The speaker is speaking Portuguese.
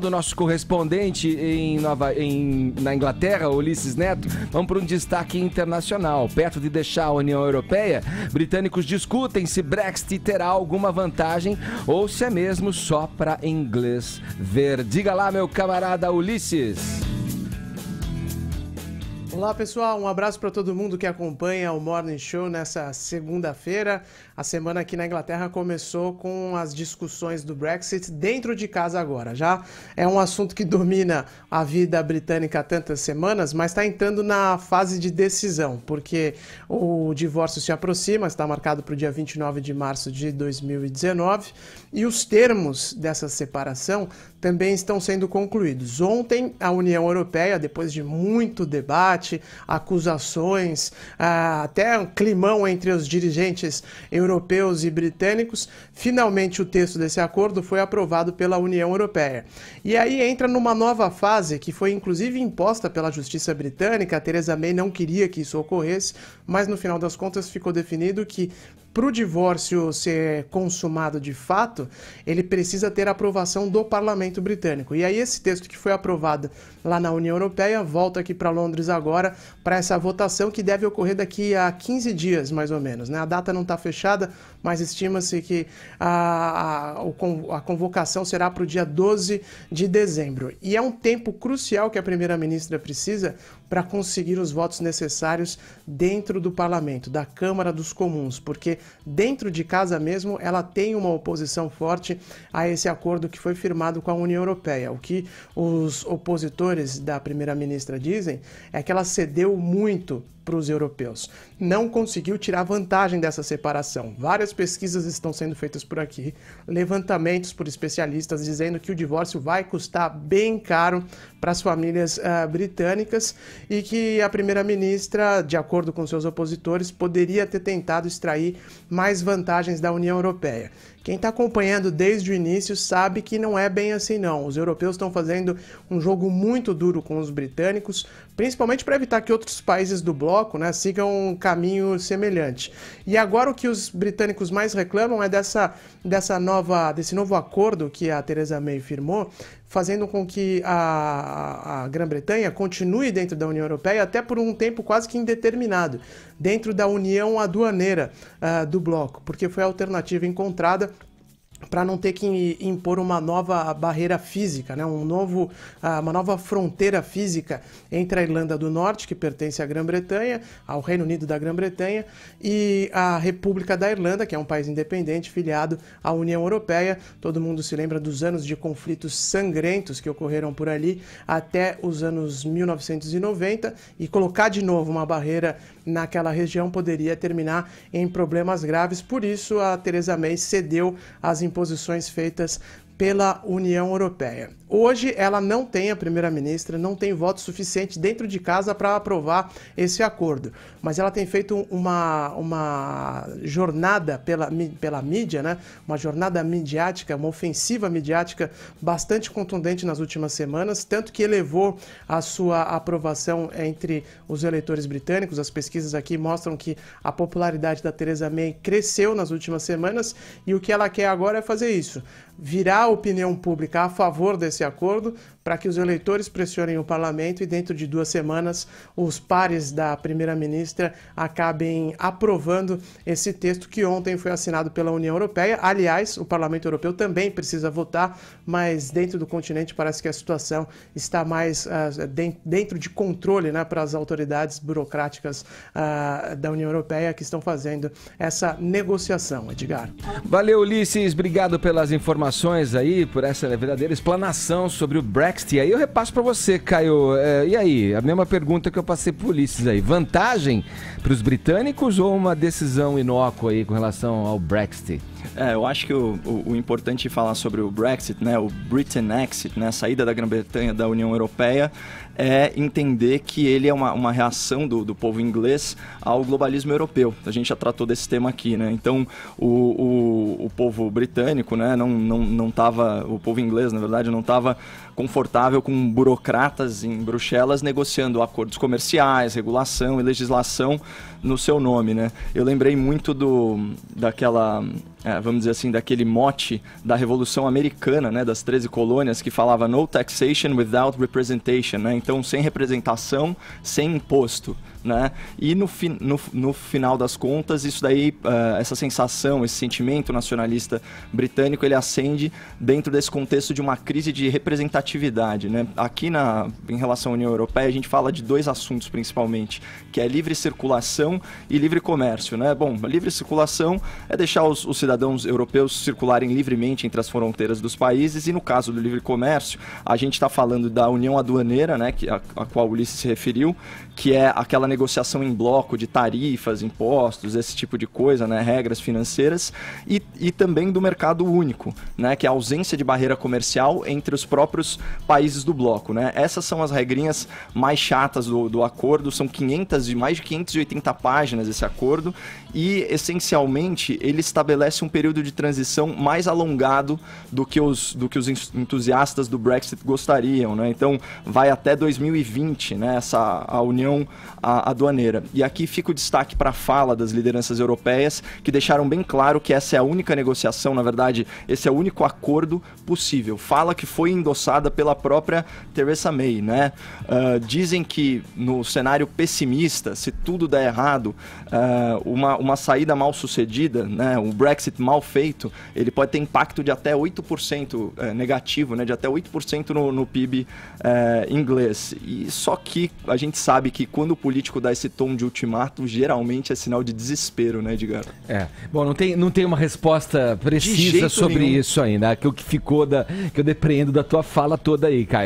do nosso correspondente em Nova, em, na Inglaterra, Ulisses Neto, vamos para um destaque internacional. Perto de deixar a União Europeia, britânicos discutem se Brexit terá alguma vantagem ou se é mesmo só para inglês ver. Diga lá, meu camarada Ulisses. Olá pessoal, um abraço para todo mundo que acompanha o Morning Show nessa segunda-feira. A semana aqui na Inglaterra começou com as discussões do Brexit dentro de casa agora. Já é um assunto que domina a vida britânica há tantas semanas, mas está entrando na fase de decisão, porque o divórcio se aproxima, está marcado para o dia 29 de março de 2019, e os termos dessa separação também estão sendo concluídos. Ontem, a União Europeia, depois de muito debate, debate, acusações, ah, até um climão entre os dirigentes europeus e britânicos. Finalmente, o texto desse acordo foi aprovado pela União Europeia. E aí entra numa nova fase que foi inclusive imposta pela justiça britânica. A Theresa May não queria que isso ocorresse, mas no final das contas ficou definido que para o divórcio ser consumado de fato, ele precisa ter a aprovação do parlamento britânico. E aí esse texto que foi aprovado lá na União Europeia volta aqui para Londres agora para essa votação que deve ocorrer daqui a 15 dias, mais ou menos. Né? A data não está fechada, mas estima-se que a, a, a convocação será para o dia 12 de dezembro. E é um tempo crucial que a primeira-ministra precisa para conseguir os votos necessários dentro do parlamento, da Câmara dos Comuns, porque dentro de casa mesmo ela tem uma oposição forte a esse acordo que foi firmado com a União Europeia. O que os opositores da primeira-ministra dizem é que ela cedeu muito para os europeus. Não conseguiu tirar vantagem dessa separação. Várias pesquisas estão sendo feitas por aqui, levantamentos por especialistas dizendo que o divórcio vai custar bem caro para as famílias uh, britânicas e que a primeira-ministra, de acordo com seus opositores, poderia ter tentado extrair mais vantagens da União Europeia. Quem está acompanhando desde o início sabe que não é bem assim, não. Os europeus estão fazendo um jogo muito duro com os britânicos, principalmente para evitar que outros países do bloco bloco né, sigam um caminho semelhante. E agora o que os britânicos mais reclamam é dessa, dessa nova, desse novo acordo que a Theresa May firmou, fazendo com que a, a Grã-Bretanha continue dentro da União Europeia até por um tempo quase que indeterminado, dentro da união aduaneira uh, do bloco, porque foi a alternativa encontrada para não ter que impor uma nova barreira física, né? um novo, ah, uma nova fronteira física entre a Irlanda do Norte, que pertence à Grã-Bretanha, ao Reino Unido da Grã-Bretanha, e a República da Irlanda, que é um país independente filiado à União Europeia. Todo mundo se lembra dos anos de conflitos sangrentos que ocorreram por ali até os anos 1990, e colocar de novo uma barreira naquela região poderia terminar em problemas graves. Por isso, a Theresa May cedeu às imposições feitas pela União Europeia. Hoje ela não tem, a primeira-ministra, não tem voto suficiente dentro de casa para aprovar esse acordo. Mas ela tem feito uma, uma jornada pela, pela mídia, né? uma jornada midiática, uma ofensiva midiática bastante contundente nas últimas semanas, tanto que elevou a sua aprovação entre os eleitores britânicos. As pesquisas aqui mostram que a popularidade da Theresa May cresceu nas últimas semanas e o que ela quer agora é fazer isso, virar opinião pública a favor desse acordo para que os eleitores pressionem o parlamento e dentro de duas semanas os pares da primeira-ministra acabem aprovando esse texto que ontem foi assinado pela União Europeia. Aliás, o Parlamento Europeu também precisa votar, mas dentro do continente parece que a situação está mais uh, dentro de controle né, para as autoridades burocráticas uh, da União Europeia que estão fazendo essa negociação, Edgar. Valeu, Ulisses. Obrigado pelas informações aí por essa verdadeira explanação sobre o Brexit. E aí eu repasso para você, Caio. É, e aí? A mesma pergunta que eu passei por Ulisses aí. Vantagem para os britânicos ou uma decisão inócua aí com relação ao Brexit? É, eu acho que o, o, o importante falar sobre o Brexit, né, o Britain Exit, né, a saída da Grã-Bretanha da União Europeia, é entender que ele é uma, uma reação do, do povo inglês ao globalismo europeu. A gente já tratou desse tema aqui, né? Então, o, o, o povo britânico né, não está não, não tá estava, o povo inglês, na verdade, não estava confortável com burocratas em Bruxelas negociando acordos comerciais, regulação e legislação no seu nome, né? Eu lembrei muito do daquela é, vamos dizer assim, daquele mote da Revolução Americana, né, das 13 colônias, que falava no taxation without representation, né, então sem representação, sem imposto. Né? E no, fi no, no final das contas, isso daí, uh, essa sensação, esse sentimento nacionalista britânico, ele acende dentro desse contexto de uma crise de representatividade. Né? Aqui na, em relação à União Europeia, a gente fala de dois assuntos principalmente, que é livre circulação circulação e livre comércio, né? Bom, livre circulação é deixar os, os cidadãos europeus circularem livremente entre as fronteiras dos países e no caso do livre comércio, a gente está falando da União Aduaneira, né, que, a, a qual Ulisses se referiu, que é aquela negociação em bloco de tarifas, impostos, esse tipo de coisa, né, regras financeiras, e, e também do mercado único, né, que é a ausência de barreira comercial entre os próprios países do bloco. Né. Essas são as regrinhas mais chatas do, do acordo, são 500 e mais de 580 páginas esse acordo e, essencialmente, ele estabelece um período de transição mais alongado do que os, do que os entusiastas do Brexit gostariam. Né? Então, vai até 2020 né, essa, a união a, aduaneira. E aqui fica o destaque para a fala das lideranças europeias, que deixaram bem claro que essa é a única negociação, na verdade, esse é o único acordo possível. Fala que foi endossada pela própria Theresa May. Né? Uh, dizem que, no cenário pessimista, se tudo der errado, errado, uh, uma, uma saída mal sucedida, né, um Brexit mal feito, ele pode ter impacto de até 8% é, eh, negativo, né, de até 8% no, no PIB é, eh, inglês. E só que a gente sabe que quando o político dá esse tom de ultimato, geralmente é sinal de desespero, né, Edgar? É. Bom, não tem, não tem uma resposta precisa sobre nenhum. isso ainda, que o que ficou da que eu depreendo da tua fala toda aí, Caio.